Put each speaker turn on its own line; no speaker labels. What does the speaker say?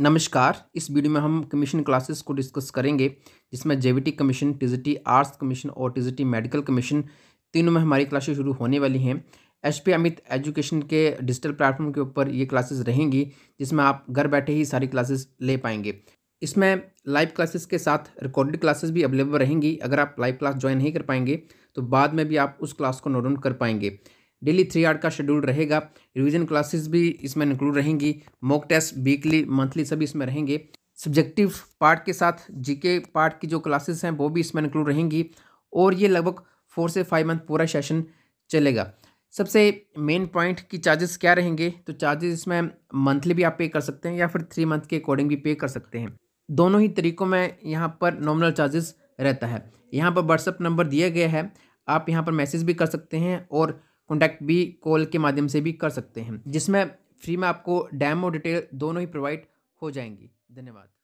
नमस्कार इस वीडियो में हम कमीशन क्लासेस को डिस्कस करेंगे जिसमें JVT commission T arts commission और टी मेडिकल कमीशन तीनों में हमारी क्लासेस शुरू होने वाली हैं एच पी अमित एजुकेशन के डिजिटल प्लेटफॉर्म के ऊपर ये क्लासेस रहेंगी जिसमें आप घर बैठे ही सारी क्लासेस ले पाएंगे इसमें लाइव क्लासेस के साथ रिकॉर्डेड क्लासेस भी अवेलेबल रहेंगी अगर आप लाइव क्लास ज्वाइन नहीं कर पाएंगे तो बाद में भी आप उस क्लास को नोट डाउन कर पाएंगे डेली थ्री आर का शेड्यूल रहेगा रिवीजन क्लासेस भी इसमें इंक्लूड रहेंगी मॉक टेस्ट वीकली मंथली सभी इसमें रहेंगे सब्जेक्टिव पार्ट के साथ जीके पार्ट की जो क्लासेस हैं वो भी इसमें इंक्लूड रहेंगी और ये लगभग फोर से फाइव मंथ पूरा सेशन चलेगा सबसे मेन पॉइंट की चार्जेस क्या रहेंगे तो चार्जेस इसमें मंथली भी आप पे कर सकते हैं या फिर थ्री मंथ के अकॉर्डिंग भी पे कर सकते हैं दोनों ही तरीकों में यहाँ पर नॉमिनल चार्जेस रहता है यहाँ पर व्हाट्सअप नंबर दिया गया है आप यहाँ पर मैसेज भी कर सकते हैं और कॉन्टैक्ट भी कॉल के माध्यम से भी कर सकते हैं जिसमें फ्री में आपको डैम और डिटेल दोनों ही प्रोवाइड हो जाएंगी
धन्यवाद